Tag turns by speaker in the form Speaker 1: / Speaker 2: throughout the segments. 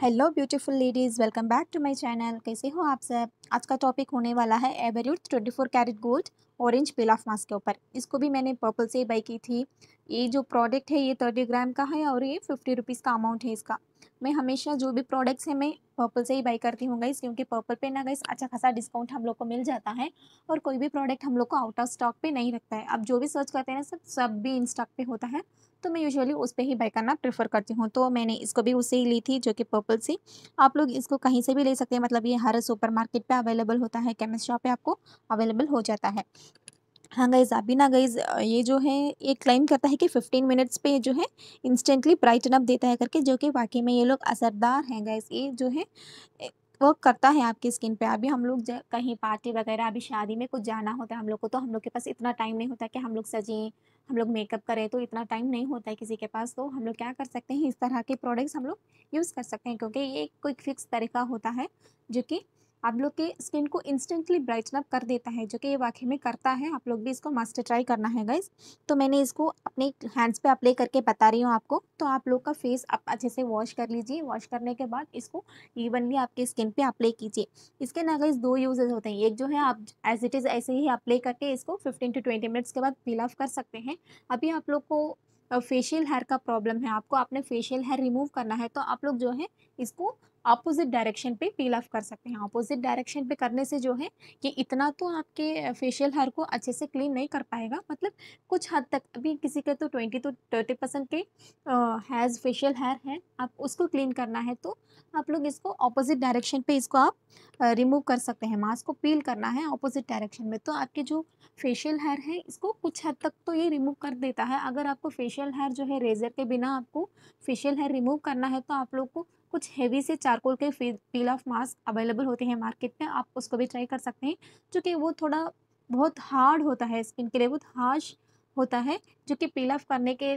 Speaker 1: hello beautiful ladies welcome back to my channel कैसे हो आप सब आज का टॉपिक होने वाला है Everyuth 24 carat gold orange of mask के ऊपर इसको भी मैंने पर्पल से ही बाई की थी ये जो प्रोडक्ट है ये थर्टी ग्राम का है और ये फिफ्टी रुपीज़ का अमाउंट है इसका मैं हमेशा जो भी प्रोडक्ट्स हैं मैं पर्पल से ही बाई करती हूँ गाइस क्योंकि पर्पल पे ना गाइस अच्छा खासा डिस्काउंट हम लोग को मिल जाता है और कोई भी प्रोडक्ट हम लोग को आउट ऑफ स्टॉक पे नहीं रखता है अब जो भी सर्च करते हैं ना सब सब भी इन स्टॉक पे होता है तो मैं यूजुअली उस पर ही बाई करना प्रेफर करती हूँ तो मैंने इसको भी उससे ही ली थी जो कि पर्पल से आप लोग इसको कहीं से भी ले सकते हैं मतलब ये हर सुपर मार्केट पर अवेलेबल होता है केमिस्ट शॉप पर आपको अवेलेबल हो जाता है हाँ गई अभी ना गई ये जो है ये क्लेम करता है कि 15 मिनट्स पे जो है इंस्टेंटली ब्राइटन अप देता है करके जो कि वाकई में ये लोग असरदार हैं गए ये जो है वर्क करता है आपकी स्किन पे अभी हम लोग कहीं पार्टी वगैरह अभी शादी में कुछ जाना होता है हम लोग को तो हम लोग के पास इतना टाइम नहीं होता कि हम लोग सजें हम लोग मेकअप करें तो इतना टाइम नहीं होता है किसी के पास तो हम लोग क्या कर सकते हैं इस तरह के प्रोडक्ट्स हम लोग यूज़ कर सकते हैं क्योंकि ये कोई फिक्स तरीका होता है जो कि आप लोग के स्किन को इंस्टेंटली ब्राइटन अप कर देता है जो कि ये वाकई में करता है आप लोग भी इसको मास्टर ट्राई करना है गाइज तो मैंने इसको अपने हैंड्स पे अप्लाई करके बता रही हूँ आपको तो आप लोग का फेस आप अच्छे से वॉश कर लीजिए वॉश करने के बाद इसको इवनली आपके स्किन पे अप्लाई कीजिए इसके ना गाइज दो यूजेज होते हैं एक जो है आप एज इट इज़ ऐसे ही अप्लाई करके इसको फिफ्टीन टू ट्वेंटी मिनट्स के बाद पील ऑफ कर सकते हैं अभी आप लोग को फेशियल हेयर का प्रॉब्लम है आपको अपने फेशियल हेयर रिमूव करना है तो आप लोग जो है इसको अपोजिट डायरेक्शन पे पील ऑफ कर सकते हैं अपोजिट डायरेक्शन पे करने से जो है कि इतना तो आपके फेशियल हेयर को अच्छे से क्लीन नहीं कर पाएगा मतलब कुछ हद तक अभी किसी के तो ट्वेंटी टू थर्टी परसेंट के हैज़ फेशियल हेयर है आप उसको क्लीन करना है तो आप लोग इसको अपोजिट डायरेक्शन पे इसको आप रिमूव कर सकते हैं मास्क को पील करना है अपोजिट डायरेक्शन में तो आपके जो फेशियल हेयर है इसको कुछ हद तक तो ये रिमूव कर देता है अगर आपको फेशियल हेयर जो है रेजर के बिना आपको फेशियल है रिमूव करना है तो आप लोग को कुछ हेवी से चारकोल के पील ऑफ मास्क अवेलेबल होते हैं मार्केट में आप उसको भी ट्राई कर सकते हैं क्योंकि वो थोड़ा बहुत हार्ड होता है स्किन के लिए बहुत हार्श होता है जो कि पील ऑफ करने के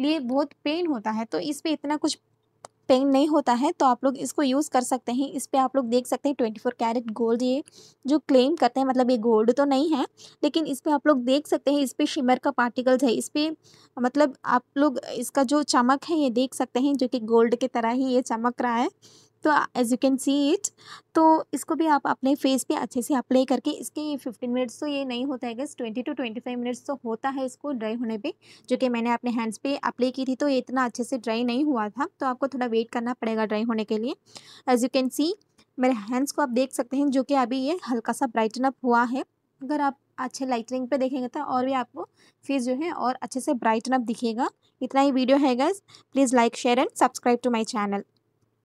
Speaker 1: लिए बहुत पेन होता है तो इस पर इतना कुछ पेन नहीं होता है तो आप लोग इसको यूज़ कर सकते हैं इस पर आप लोग देख सकते हैं ट्वेंटी फोर कैरेट गोल्ड ये जो क्लेम करते हैं मतलब ये गोल्ड तो नहीं है लेकिन इस पर आप लोग देख सकते हैं इस पर शिमर का पार्टिकल्स है इस पर मतलब आप लोग इसका जो चमक है ये देख सकते हैं जो कि गोल्ड की तरह ही ये चमक रहा है तो as you can see it तो इसको भी आप अपने फेस पे अच्छे से अप्लाई करके इसके फिफ्टीन मिनट्स तो ये नहीं होता है guys twenty to twenty five minutes तो होता है इसको ड्राई होने पे जो कि मैंने अपने हैंड्स पे अप्लाई की थी तो ये इतना अच्छे से ड्राई नहीं हुआ था तो आपको थोड़ा वेट करना पड़ेगा ड्राई होने के लिए एज़ यू कैन सी मेरे हैंड्स को आप देख सकते हैं जो कि अभी ये हल्का सा ब्राइटन अप हुआ है अगर आप अच्छे लाइटनिंग पे देखेंगे तो और भी आपको फेस जो है और अच्छे से ब्राइटन अप दिखेगा इतना ही वीडियो है guys please like share and subscribe to my channel